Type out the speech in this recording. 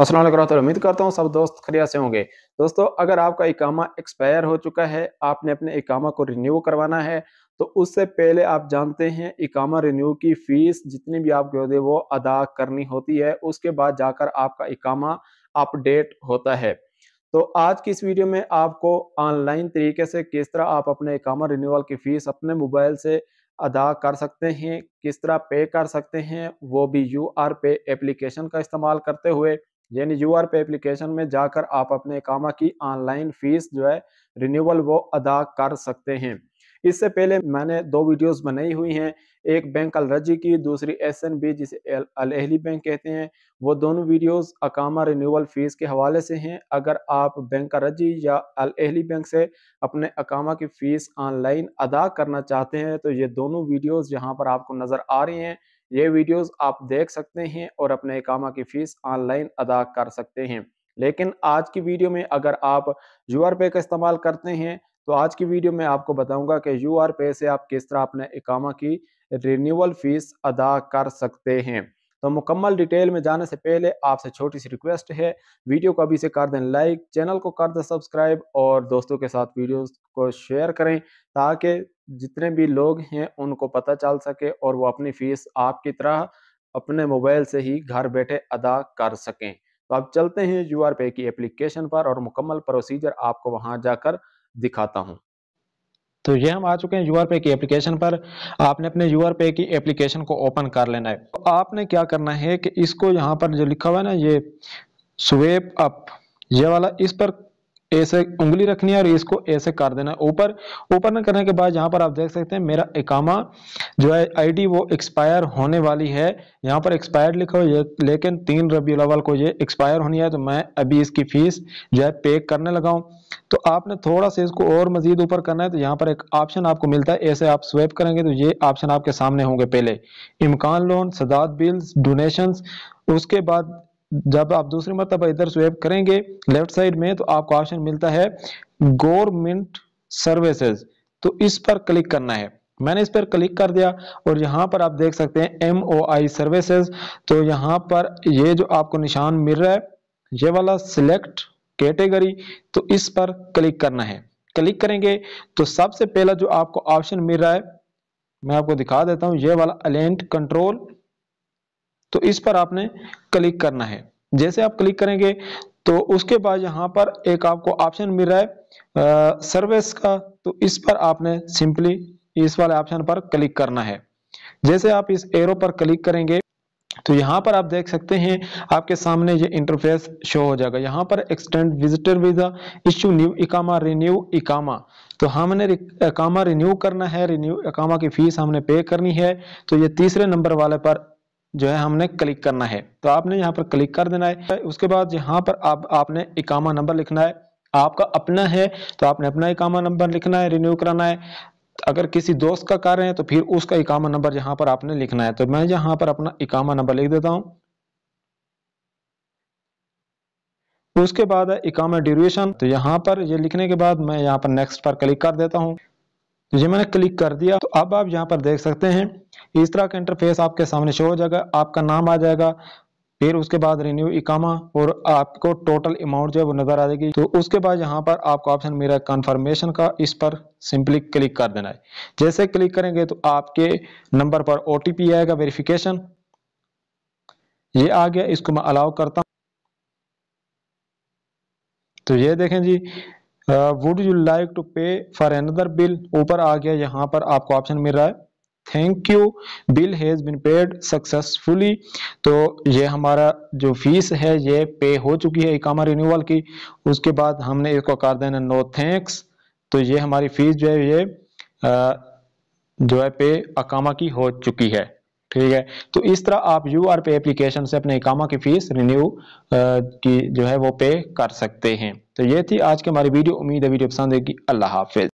असल वरहमत उम्मीद करता हूँ सब दोस्त खरिया से होंगे दोस्तों अगर आपका इकामा एक्सपायर हो चुका है आपने अपने इकामा को रिन्यू करवाना है तो उससे पहले आप जानते हैं इकामा रिन्यू की फ़ीस जितनी भी आपकी होती है वो अदा करनी होती है उसके बाद जाकर आपका इकामा अपडेट होता है तो आज की इस वीडियो में आपको ऑनलाइन तरीके से किस तरह आप अपने इकामा रिन्यूअल की फ़ीस अपने मोबाइल से अदा कर सकते हैं किस तरह पे कर सकते हैं वो भी यू आर पे एप्लीकेशन का इस्तेमाल करते हुए यानी यू आर पे एप्लीकेशन में जाकर आप अपने इकामा की ऑनलाइन फीस जो है रिन्यूअल वो अदा कर सकते हैं इससे पहले मैंने दो वीडियोस बनाई हुई हैं एक बैंक अलरजी की दूसरी एस एन बी जिसे अलहली बैंक कहते हैं वो दोनों वीडियोस अकामा रिन्यूअल फीस के हवाले से हैं अगर आप बैंक अलरजी या अहली बैंक से अपने अकामा की फ़ीस ऑनलाइन अदा करना चाहते हैं तो ये दोनों वीडियोस यहाँ पर आपको नज़र आ रही हैं ये वीडियोस आप देख सकते हैं और अपने इकामा की फीस ऑनलाइन अदा कर सकते हैं लेकिन आज की वीडियो में अगर आप यू आर पे का इस्तेमाल करते हैं तो आज की वीडियो में आपको बताऊंगा कि यू आर पे से आप किस तरह अपने इकामा की रिन्यूअल फीस अदा कर सकते हैं तो मुकम्मल डिटेल में जाने से पहले आपसे छोटी सी रिक्वेस्ट है वीडियो को अभी से कर दें लाइक चैनल को कर दें सब्सक्राइब और दोस्तों के साथ वीडियो को शेयर करें ताकि जितने भी लोग हैं उनको पता चल सके और वो अपनी फीस आपकी तरह अपने मोबाइल से ही घर बैठे अदा कर सकें तो आप चलते हैं यू पे की एप्लीकेशन पर और मुकम्मल प्रोसीजर आपको वहां जाकर दिखाता हूँ तो ये हम आ चुके हैं यूआर पे की एप्लीकेशन पर आपने अपने यूआर पे की एप्लीकेशन को ओपन कर लेना है तो आपने क्या करना है कि इसको यहाँ पर जो लिखा हुआ है ना ये स्वेप अप ये वाला इस पर ऐसे उंगली रखनी है और इसको ऐसे कर देना ऊपर ऊपर न करने के बाद यहाँ पर आप देख सकते हैं मेरा इकामा जो है आईडी वो एक्सपायर होने वाली है यहाँ पर एक्सपायर लिखा हुआ है लेकिन तीन रबी अलावल को ये एक्सपायर होनी है तो मैं अभी इसकी फीस जो है पे करने लगा हूँ तो आपने थोड़ा सा इसको और मजीद ऊपर करना है तो यहाँ पर एक ऑप्शन आपको मिलता है ऐसे आप स्वेप करेंगे तो ये ऑप्शन आपके सामने होंगे पहले इमकान लोन सदात बिल्स डोनेशन उसके बाद जब आप दूसरी मरतबा इधर स्वेप करेंगे लेफ्ट साइड में तो आपको ऑप्शन मिलता है गवर्नमेंट सर्विसेज तो इस पर क्लिक करना है मैंने इस पर क्लिक कर दिया और यहाँ पर आप देख सकते हैं एम ओ आई सर्विसेज तो यहाँ पर ये जो आपको निशान मिल रहा है ये वाला सिलेक्ट कैटेगरी तो इस पर क्लिक करना है क्लिक करेंगे तो सबसे पहला जो आपको ऑप्शन मिल रहा है मैं आपको दिखा देता हूं ये वाला अलेंट कंट्रोल तो इस पर आपने क्लिक करना है जैसे आप क्लिक करेंगे तो उसके बाद यहाँ पर एक आपको ऑप्शन मिल रहा है सर्विस का तो इस पर आपने सिंपली इस वाले ऑप्शन पर क्लिक करना है जैसे आप इस एरो पर क्लिक करेंगे तो यहाँ पर आप देख सकते हैं आपके सामने ये इंटरफेस शो हो जाएगा यहाँ पर extend visitor visa issue new इकामा रिन्यू इकामा तो हमने इकामा रिन्यू करना है रिन्यू इकामा की फीस हमने पे करनी है तो ये तीसरे नंबर वाले पर जो है हमने क्लिक करना है तो आपने यहाँ पर क्लिक कर देना है उसके बाद यहाँ पर आप आपने इकामा नंबर लिखना है आपका अपना है तो आपने अपना इकामा नंबर लिखना है रिन्यू कराना है अगर किसी दोस्त का रहे है तो फिर उसका इकामा नंबर यहाँ पर आपने लिखना है तो मैं यहाँ पर अपना इकामा नंबर लिख देता हूँ उसके बाद है इकामा ड्यूरेशन तो यहाँ पर ये लिखने के बाद मैं यहाँ पर नेक्स्ट पर क्लिक कर देता हूँ तो ये मैंने क्लिक कर दिया तो अब आप यहाँ पर देख सकते हैं इस तरह का इंटरफेस आपके सामने शो हो जाएगा आपका नाम आ जाएगा फिर उसके बाद रिन्यू इकामा और आपको टोटल अमाउंट जो है वो नज़र आ जाएगी तो उसके बाद यहाँ पर आपको ऑप्शन मिल रहा है कन्फर्मेशन का इस पर सिंपली क्लिक कर देना है जैसे क्लिक करेंगे तो आपके नंबर पर ओ आएगा वेरिफिकेशन ये आ गया इसको मैं अलाउ करता हूँ तो ये देखें जी would you like to pay for another bill ऊपर आ गया यहाँ पर आपको ऑप्शन मिल रहा है thank you bill has been paid successfully तो ये हमारा जो फीस है ये पे हो चुकी है इकामा रिन्यूअल की उसके बाद हमने इसको कर देना नो थैंक्स तो ये हमारी फीस जो है ये uh, जो है पे अकामा की हो चुकी है ठीक है तो इस तरह आप यू आर पे एप्लीकेशन से अपने इकामा की फीस रिन्यू uh, की जो है वो पे कर सकते हैं तो ये थी आज की हमारी वीडियो उम्मीद है वीडियो पसंद है कि अल्लाह हाफिज़